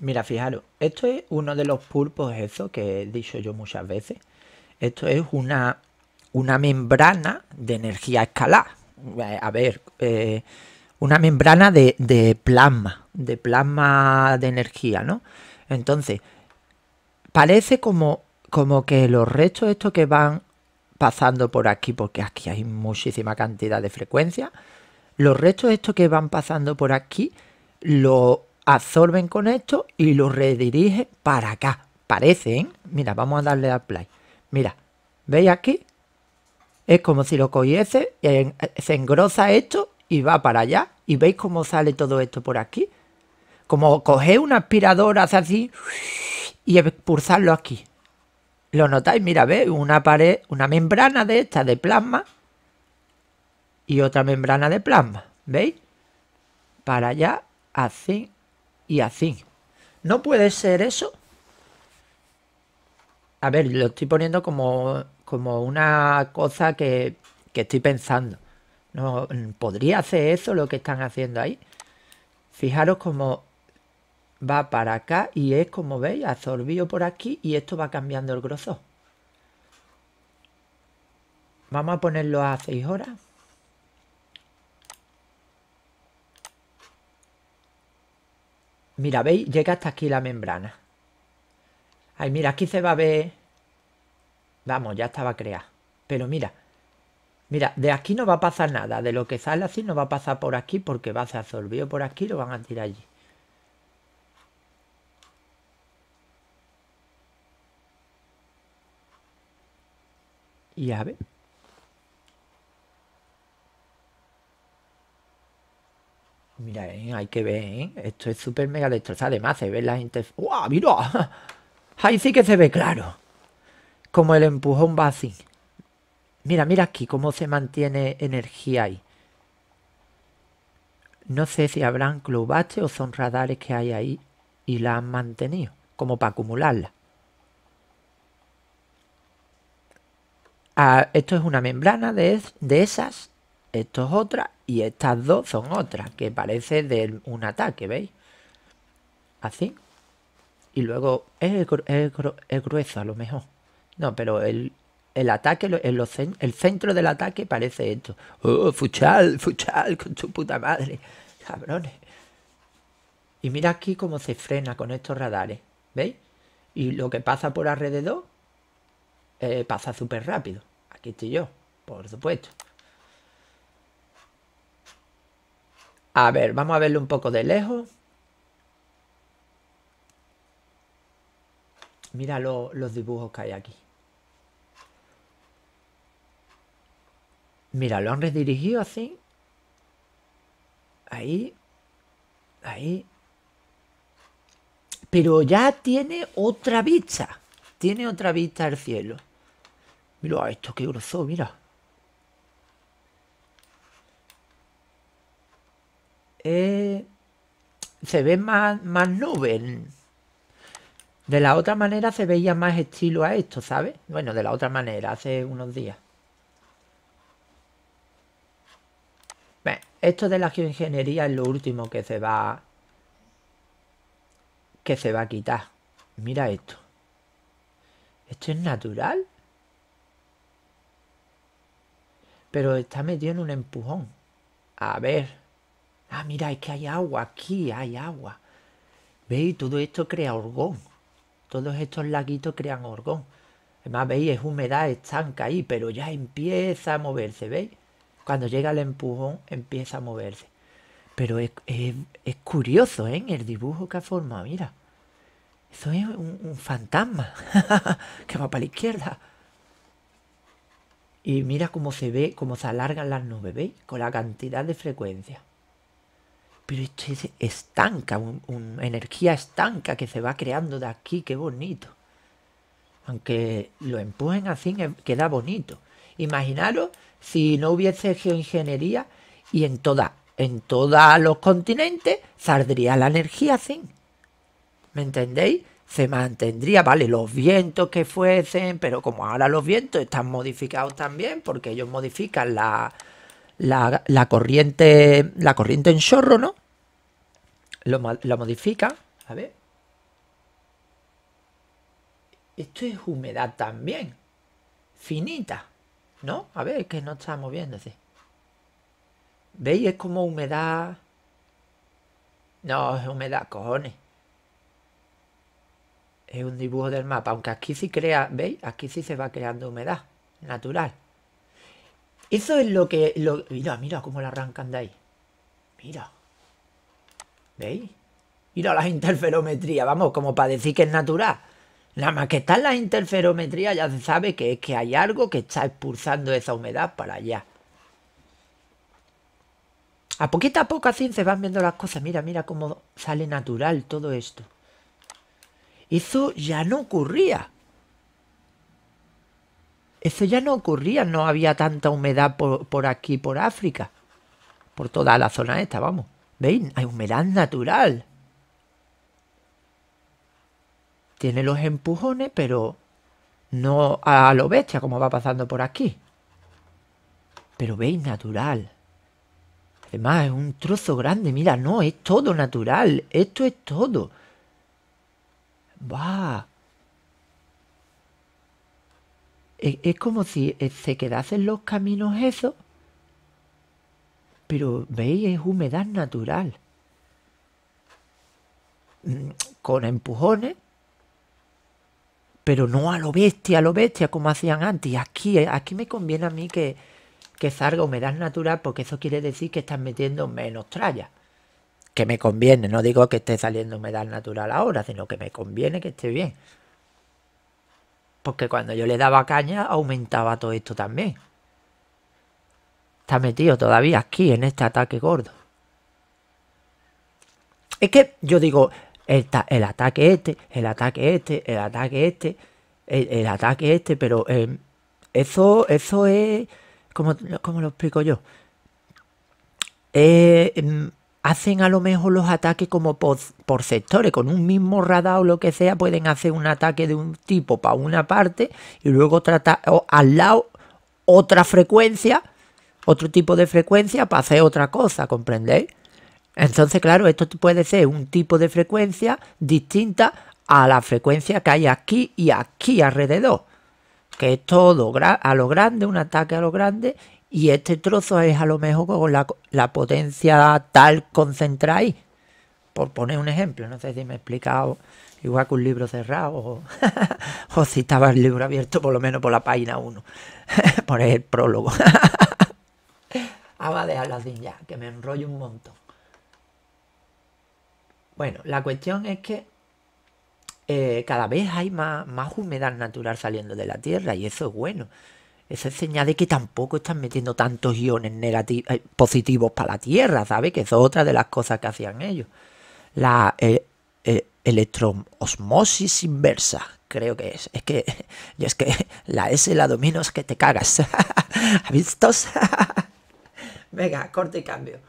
Mira, fijaros, esto es uno de los pulpos, eso que he dicho yo muchas veces. Esto es una, una membrana de energía escalar. Eh, a ver, eh, una membrana de, plasma, de plasma de energía, ¿no? Entonces, parece como, como que los restos estos que van pasando por aquí, porque aquí hay muchísima cantidad de frecuencia, los restos estos que van pasando por aquí, lo absorben con esto y lo redirigen para acá. Parece, ¿eh? Mira, vamos a darle a play. Mira, ¿veis aquí? Es como si lo cogiese, se engrosa esto y va para allá. ¿Y veis cómo sale todo esto por aquí? Como coger una aspiradora, así y expulsarlo aquí. ¿Lo notáis? Mira, ¿veis? Una pared, una membrana de esta de plasma y otra membrana de plasma. ¿Veis? Para allá, así y así. ¿No puede ser eso? A ver, lo estoy poniendo como, como una cosa que, que estoy pensando. ¿No, ¿Podría hacer eso lo que están haciendo ahí? Fijaros cómo va para acá y es como veis, absorbido por aquí y esto va cambiando el grosor. Vamos a ponerlo a 6 horas. Mira, ¿veis? Llega hasta aquí la membrana. Ay, mira, aquí se va a ver... Vamos, ya estaba creada. Pero mira, mira, de aquí no va a pasar nada. De lo que sale así no va a pasar por aquí porque va a ser absorbido por aquí y lo van a tirar allí. Y a ver... mira, eh, hay que ver, ¿eh? Esto es súper mega destrozado. Además, se ve la gente... ¡Uah! mira! Ahí sí que se ve claro. Como el empujón va así. Mira, mira aquí cómo se mantiene energía ahí. No sé si habrán clubates o son radares que hay ahí y la han mantenido, como para acumularla. Ah, esto es una membrana de, de esas esto es otra y estas dos son otras, que parece de un ataque, ¿veis? Así. Y luego es, grueso a lo mejor. No, pero el, ataque, el, centro del ataque parece esto. ¡Oh, fuchal, fuchal, con tu puta madre! ¡Cabrones! Y mira aquí cómo se frena con estos radares, ¿veis? Y lo que pasa por alrededor eh, pasa súper rápido. Aquí estoy yo, por supuesto. A ver, vamos a verlo un poco de lejos. Mira los dibujos que hay aquí. Mira, lo han redirigido así. Ahí. Ahí. Pero ya tiene otra vista. Tiene otra vista al cielo. Mira esto, qué grueso, mira. Eh, se ve más, más nube. De la otra manera se veía más estilo a esto, ¿sabes? Bueno, de la otra manera, hace unos días. esto de la geoingeniería es lo último que se va... Que se va a quitar. Mira esto. ¿Esto es natural? Pero está metido en un empujón. A ver. Ah, mira, es que hay agua aquí, hay agua. ¿Veis? Todo esto crea orgón. Todos estos laguitos crean orgón. Además, veis, es humedad estanca ahí, pero ya empieza a moverse, ¿veis? Cuando llega el empujón, empieza a moverse. Pero es, curioso, ¿eh? El dibujo que ha formado, mira. Eso es un, fantasma que va para la izquierda. Y mira cómo se ve, cómo se alargan las nubes, ¿veis? Con la cantidad de frecuencia. Pero esto es estanca, una energía estanca que se va creando de aquí, qué bonito. Aunque lo empujen así, queda bonito. Imaginaros si no hubiese geoingeniería y en toda, en todos los continentes saldría la energía así. ¿Me entendéis? Se mantendría, ¿vale? Los vientos que fuesen, pero como ahora los vientos están modificados también, porque ellos modifican la corriente, la corriente en chorro, ¿no? lo, lo modifica, a ver. Esto es humedad también. Finita. ¿No? A ver, es que no está moviéndose. ¿Veis? Es como humedad... No, es humedad, cojones. Es un dibujo del mapa. Aunque aquí sí crea... ¿Veis? Aquí sí se va creando humedad. Natural. Eso es lo que... Lo... Mira, mira cómo la arrancan de ahí. Mira. ¿Veis? Mira las interferometrías, vamos, como para decir que es natural. Nada más que están las interferometrías ya se sabe que es que hay algo que está expulsando esa humedad para allá. A poquito a poco así se van viendo las cosas. Mira, mira cómo sale natural todo esto. Eso ya no ocurría. Eso ya no ocurría, no había tanta humedad por, por aquí, por África. Por toda la zona esta, vamos. ¿Veis? Hay humedad natural. Tiene los empujones, pero no a lo bestia como va pasando por aquí. Pero veis, natural. Además, es un trozo grande. Mira, no, es todo natural. Esto es todo. Va. Es, como si eh, se quedasen los caminos eso. Pero veis, es humedad natural. Mm, con empujones, pero no a lo bestia, a lo bestia, como hacían antes. Aquí, aquí me conviene a mí que, que salga humedad natural, porque eso quiere decir que estás metiendo menos tralla. Que me conviene, no digo que esté saliendo humedad natural ahora, sino que me conviene que esté bien. Porque cuando yo le daba caña, aumentaba todo esto también está metido todavía aquí en este ataque gordo. Es que yo digo, el, ataque este, el ataque este, el ataque este, el, ataque este, pero eh, eso, eso es, Como lo explico yo? Eh, mm, hacen a lo mejor los ataques como por, por, sectores, con un mismo radar o lo que sea, pueden hacer un ataque de un tipo para una parte y luego tratar al lado otra frecuencia otro tipo de frecuencia para hacer otra cosa, ¿comprendéis? Entonces, claro, esto puede ser un tipo de frecuencia distinta a la frecuencia que hay aquí y aquí alrededor, que es todo a lo grande, un ataque a lo grande, y este trozo es a lo mejor con la, potencia tal concentrada ahí, por poner un ejemplo, no sé si me he explicado igual que un libro cerrado, o, o si estaba el libro abierto por lo menos por la página 1, por el prólogo. Ah, va, dejarlo así ya, que me enrollo un montón. Bueno, la cuestión es que eh, cada vez hay más, humedad natural saliendo de la Tierra y eso es bueno. Eso es señal de que tampoco están metiendo tantos iones negativos, eh, positivos para la Tierra, ¿sabes? Que es otra de las cosas que hacían ellos. La eh, electroosmosis inversa, creo que es. Es que, es que la S la domino es que te cagas. visto? Venga, corte y cambio.